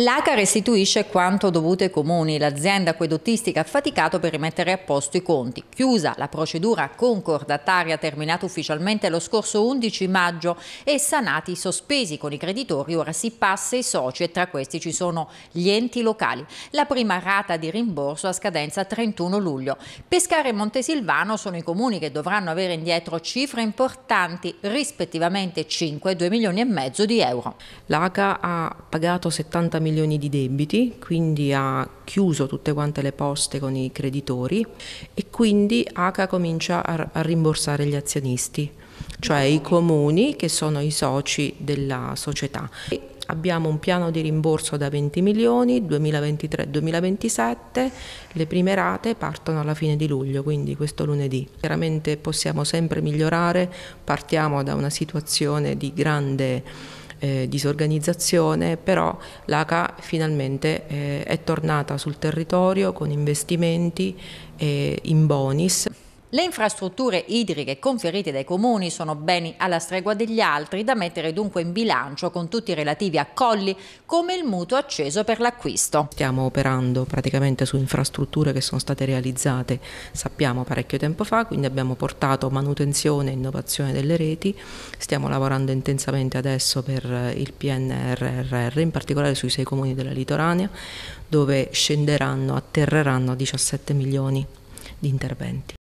L'ACA restituisce quanto dovuto ai comuni. L'azienda acquedottistica ha faticato per rimettere a posto i conti. Chiusa la procedura concordataria terminata ufficialmente lo scorso 11 maggio e sanati i sospesi con i creditori, ora si passa ai soci e tra questi ci sono gli enti locali. La prima rata di rimborso a scadenza 31 luglio. Pescare e Montesilvano sono i comuni che dovranno avere indietro cifre importanti, rispettivamente 5 e 2 milioni e mezzo di euro. L'ACA ha pagato 70 milioni milioni di debiti, quindi ha chiuso tutte quante le poste con i creditori e quindi ACA comincia a, a rimborsare gli azionisti, cioè i comuni che sono i soci della società. Abbiamo un piano di rimborso da 20 milioni 2023-2027, le prime rate partono alla fine di luglio, quindi questo lunedì. Chiaramente possiamo sempre migliorare, partiamo da una situazione di grande eh, disorganizzazione, però l'ACA finalmente eh, è tornata sul territorio con investimenti eh, in bonus. Le infrastrutture idriche conferite dai comuni sono beni alla stregua degli altri, da mettere dunque in bilancio con tutti i relativi accolli, come il mutuo acceso per l'acquisto. Stiamo operando praticamente su infrastrutture che sono state realizzate, sappiamo, parecchio tempo fa, quindi abbiamo portato manutenzione e innovazione delle reti, stiamo lavorando intensamente adesso per eh, il PNRR, in particolare sui sei comuni della litoranea, dove scenderanno, atterreranno 17 milioni di interventi.